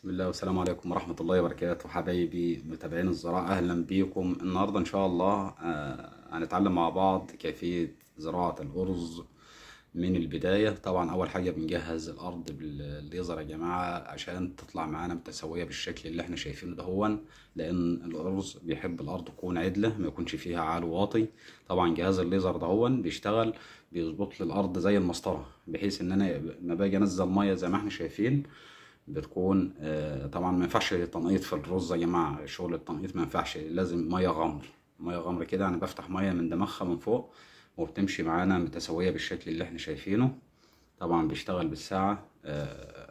بسم الله والسلام عليكم ورحمة الله وبركاته حبايبي متابعين الزراعة أهلا بيكم النهاردة إن شاء الله آه، هنتعلم مع بعض كيفية زراعة الأرز من البداية طبعا أول حاجة بنجهز الأرض بالليزر يا جماعة عشان تطلع معانا متساوية بالشكل اللي احنا شايفينه دهون لأن الأرز بيحب الأرض تكون عدلة ما يكونش فيها عال واطي طبعا جهاز الليزر دهون بيشتغل بيظبط لي الأرض زي المسطرة بحيث إن أنا ما باجي أنزل مية زي ما احنا شايفين بتكون آه، طبعا ما ينفعش تنقيط في الرز يا جماعه شغل التنقيط ما ينفعش لازم ميه غمر ميه غمر كده انا بفتح ميه من دماغها من فوق وبتمشي معانا متساويه بالشكل اللي احنا شايفينه طبعا بيشتغل بالساعه آه،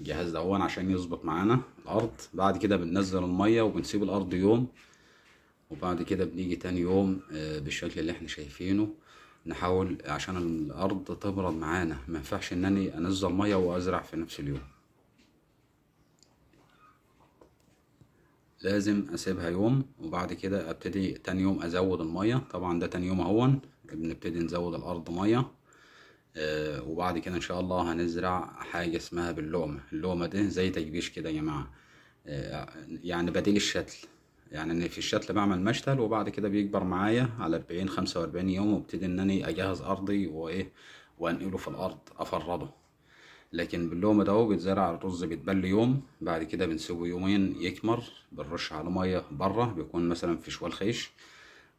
الجهاز ده عشان يظبط معانا الارض بعد كده بننزل الميه وبنسيب الارض يوم وبعد كده بنيجي تاني يوم آه، بالشكل اللي احنا شايفينه نحاول عشان الارض تبرد معانا ما ينفعش انني انزل ميه وازرع في نفس اليوم لازم اسيبها يوم وبعد كده ابتدي تاني يوم ازود المية طبعا ده تاني يوم اهون بنبتدي نزود الارض مية آه وبعد كده ان شاء الله هنزرع حاجة اسمها باللومة اللومة دي زي تجبيش كده يا جماعة آه يعني بديل الشتل يعني ان في الشتل بعمل مشتل وبعد كده بيكبر معايا على 40 45 يوم وابتدي ان انا اجهز ارضي وايه وانقله في الارض افرده لكن باللوم ده بيتزرع الرز بيتبل يوم بعد كده بنسيبه يومين يكمر بنرش على ميه بره بيكون مثلا في شوال خيش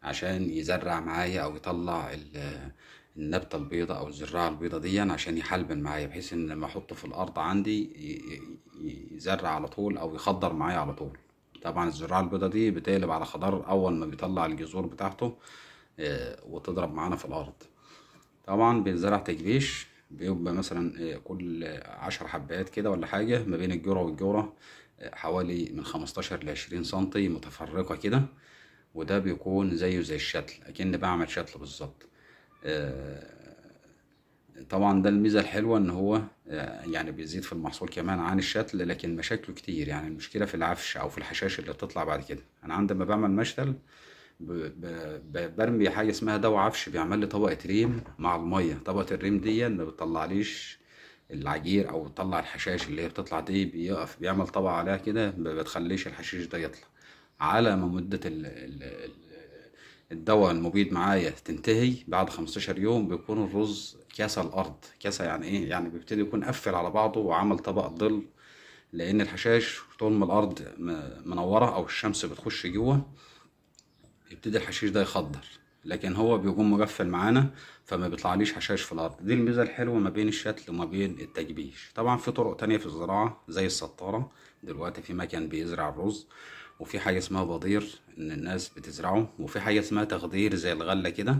عشان يزرع معايا او يطلع النبتة البيضة او الزراعة البيضة دي عشان يحلبن معايا بحيث ان لما احطه في الارض عندي يزرع على طول او يخضر معايا على طول طبعا الزراعة البيضة دي بتقلب على خضار اول ما بيطلع الجذور بتاعته آه، وتضرب معانا في الارض طبعا بيتزرع تجبيش بيبقى مثلا آه، كل عشر حبات كده ولا حاجة ما بين الجرة والجرة آه، حوالي من خمستاشر لعشرين سنتي متفرقة كده وده بيكون زيه زي الشتل اكن بعمل شتل بالظبط آه، طبعا ده الميزه الحلوه ان هو يعني بيزيد في المحصول كمان عن الشتل لكن مشاكله كتير يعني المشكله في العفش او في الحشاش اللي بتطلع بعد كده انا عندما بعمل مشتل برمي حاجه اسمها دواء عفش بيعمل لي طبقه ريم مع الميه طبقه الريم دي ما بتطلعليش العجير او بتطلع الحشاش اللي هي بتطلع دي بيقف بيعمل طبقه عليها كده ما بتخليش الحشيش ده يطلع على ما مده الدواء المبيد معايا تنتهي بعد 15 يوم بيكون الرز كاسى الارض كاسى يعني ايه يعني بيبتدي يكون قفل على بعضه وعمل طبقه ظل لان الحشاش طول ما الارض منوره او الشمس بتخش جوه يبتدي الحشيش ده يخضر لكن هو بيكون مقفل معانا فما بيطلعليش حشاش في الارض دي الميزه الحلوه ما بين الشتل وما بين التجبيش طبعا في طرق تانية في الزراعه زي السطاره دلوقتي في مكان بيزرع الرز وفي حاجه اسمها بضير ان الناس بتزرعه وفي حاجه اسمها تخدير زي الغله كده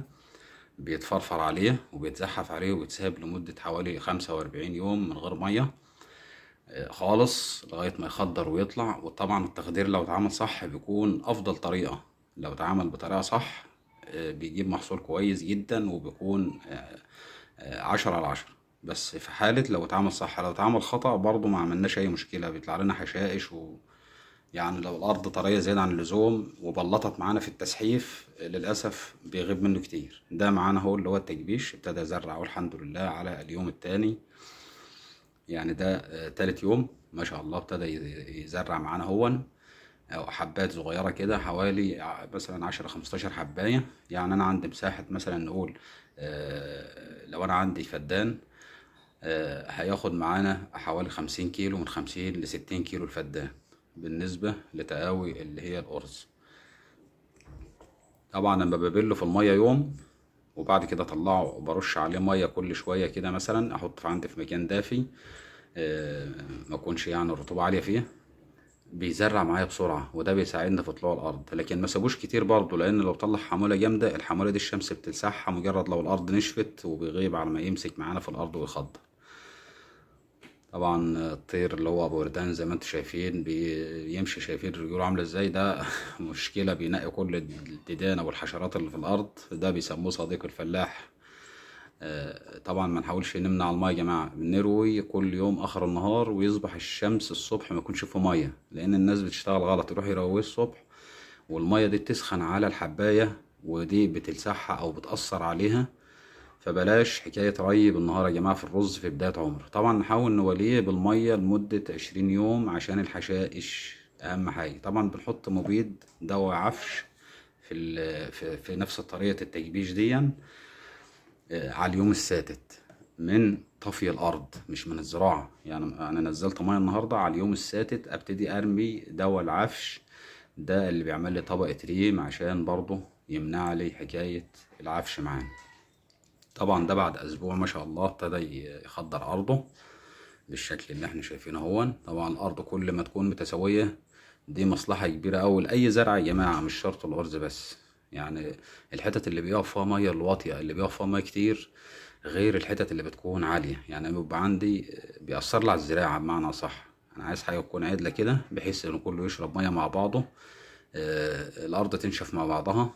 بيتفرفر عليه وبيتزحف عليه وبيتساب لمده حوالي خمسة وأربعين يوم من غير ميه آه، خالص لغايه ما يخضر ويطلع وطبعا التخدير لو اتعمل صح بيكون افضل طريقه لو اتعمل بطريقه صح آه، بيجيب محصول كويس جدا وبيكون آه، آه، عشرة على عشرة بس في حالة لو اتعمل صح لو اتعمل خطأ برضه ما عملناش أي مشكلة بيطلع لنا حشائش و يعني لو الأرض طرية زيادة عن اللزوم وبلطت معانا في التسحيف للأسف بيغيب منه كتير ده معانا هو اللي هو التجبيش ابتدى أزرع والحمد الحمد لله على اليوم التاني يعني ده تالت يوم ما شاء الله ابتدى يزرع معانا هون او حبات صغيره كده حوالي مثلا 10 15 حبايه يعني انا عندي مساحه مثلا نقول آه، لو انا عندي فدان آه، هياخد معانا حوالي 50 كيلو من 50 ل 60 كيلو الفدان بالنسبه لتقاوي اللي هي الارز طبعا لما ببله في الميه يوم وبعد كده اطلعه وبرش عليه ميه كل شويه كده مثلا احطه عندي في مكان دافي آه، ما يكونش يعني الرطوبه عاليه فيه بيزرع معايا بسرعة وده بيساعدنا في طلوع الأرض لكن ما سابوش كتير برضه لأن لو طلع حمولة جامدة الحمولة دي الشمس بتلسعها مجرد لو الأرض نشفت وبيغيب على ما يمسك معانا في الأرض ويخضر طبعا الطير اللي هو أبو وردان زي ما انتم شايفين بيمشي شايفين رجوله عاملة ازاي ده مشكلة بينقي كل الديدان والحشرات اللي في الأرض ده بيسموه صديق الفلاح آه، طبعا ما نحاولش نمنع الميه يا جماعه بنروي كل يوم اخر النهار ويصبح الشمس الصبح ما يكونش فيه ميه لان الناس بتشتغل غلط يروح يروي الصبح والميه دي بتسخن على الحبايه ودي بتلسعها او بتاثر عليها فبلاش حكايه ري بالنهار يا جماعه في الرز في بدايه عمر طبعا نحاول نوليه بالميه لمده 20 يوم عشان الحشائش اهم حاجه طبعا بنحط مبيد دواء عفش في في نفس طريقه التجبيش دي آه، على اليوم السادس من طفي الارض مش من الزراعه يعني انا نزلت ميه النهارده على اليوم السادس ابتدي ارمي دواء العفش ده اللي بيعمل لي طبقه ريم عشان برضه يمنع لي حكايه العفش معانا طبعا ده بعد اسبوع ما شاء الله ابتدى يخضر ارضه بالشكل اللي احنا شايفينه هون طبعا الارض كل ما تكون متساويه دي مصلحه كبيره اوي لاي زرع يا جماعه مش شرط الارز بس يعني الحتت اللي بيقف فيها ميه الواطيه اللي بيقف فيها ميه كتير غير الحتت اللي بتكون عاليه يعني انا بيبقى عندي بيأثر لي على الزراعه بمعنى صح انا عايز حاجه تكون عدله كده بحيث ان كله يشرب ميه مع بعضه آه الارض تنشف مع بعضها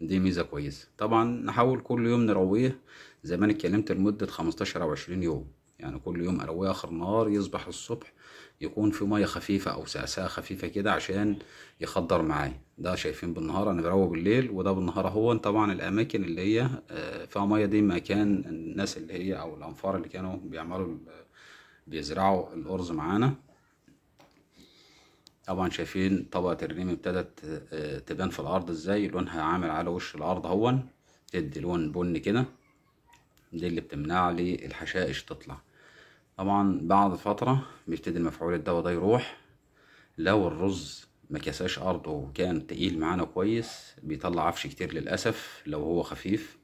دي ميزه كويسه طبعا نحاول كل يوم نرويه زي ما انا اتكلمت لمده 15 او 20 يوم يعني كل يوم ارويه اخر النهار يصبح الصبح يكون في ميه خفيفه او ساسة خفيفه كده عشان يخضر معايا ده شايفين بالنهار انا بروي بالليل وده بالنهار هو طبعا الاماكن اللي هي آه، فيها ميه دي مكان الناس اللي هي او الانفار اللي كانوا بيعملوا بيزرعوا الارز معانا طبعا شايفين طبقه الريم ابتدت آه، تبان في الارض ازاي لونها عامل على وش الارض اهون تدي لون بني كده دي اللي بتمنع لي الحشائش تطلع طبعا بعد فترة بيبتدي المفعول الدواء ده يروح لو الرز ما كساش ارضه وكان تقيل معانا كويس بيطلع عفش كتير للاسف لو هو خفيف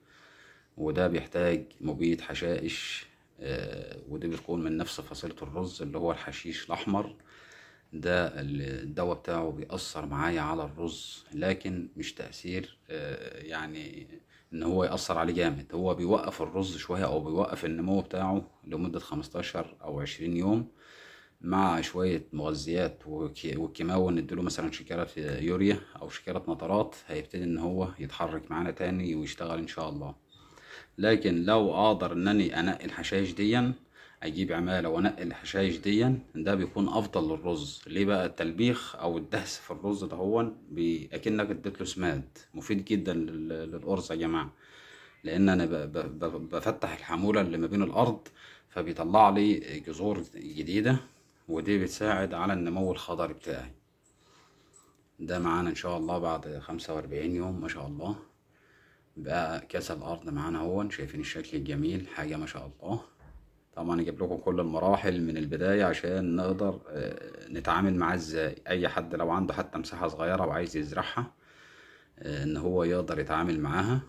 وده بيحتاج مبيد حشائش آه ودي بتكون من نفس فصيلة الرز اللي هو الحشيش الاحمر ده الدواء بتاعه بيأثر معايا على الرز لكن مش تأثير آه يعني ان هو يأثر عليه جامد هو بيوقف الرز شوية او بيوقف النمو بتاعه لمدة 15 او 20 يوم مع شوية مغذيات وكيماوي نديله مثلا شكارة يوريا او شكارة نطرات هيبتدي ان هو يتحرك معانا تاني ويشتغل ان شاء الله لكن لو اقدر انني انقي الحشائش ديا اجيب عماله وانقي الحشايش دي ده بيكون افضل للرز ليه بقى التلبيخ او الدهس في الرز ده هو اكنك اديت له سماد مفيد جدا للارز يا جماعه لان انا بفتح الحموله اللي ما بين الارض فبيطلع لي جذور جديده ودي بتساعد على النمو الخضري بتاعي ده معانا ان شاء الله بعد خمسة واربعين يوم ما شاء الله بقى كاس الارض معانا اهون شايفين الشكل الجميل حاجه ما شاء الله طبعا اجيب لكم كل المراحل من البداية عشان نقدر آه، نتعامل معاه ازاي اي حد لو عنده حتى مساحة صغيرة وعايز يزرعها آه، ان هو يقدر يتعامل معاها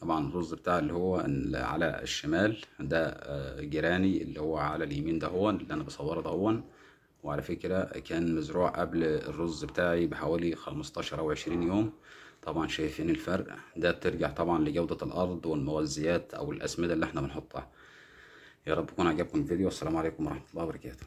طبعا الرز بتاع اللي هو على الشمال ده آه، جيراني اللي هو على اليمين ده هو اللي انا بصوره ده وعلى فكرة كان مزروع قبل الرز بتاعي بحوالي خمستاشر او عشرين يوم طبعا شايفين الفرق ده ترجع طبعا لجودة الأرض والمغذيات أو الأسمدة اللي احنا بنحطها يا رب يكون عجبكم الفيديو والسلام عليكم ورحمة الله وبركاته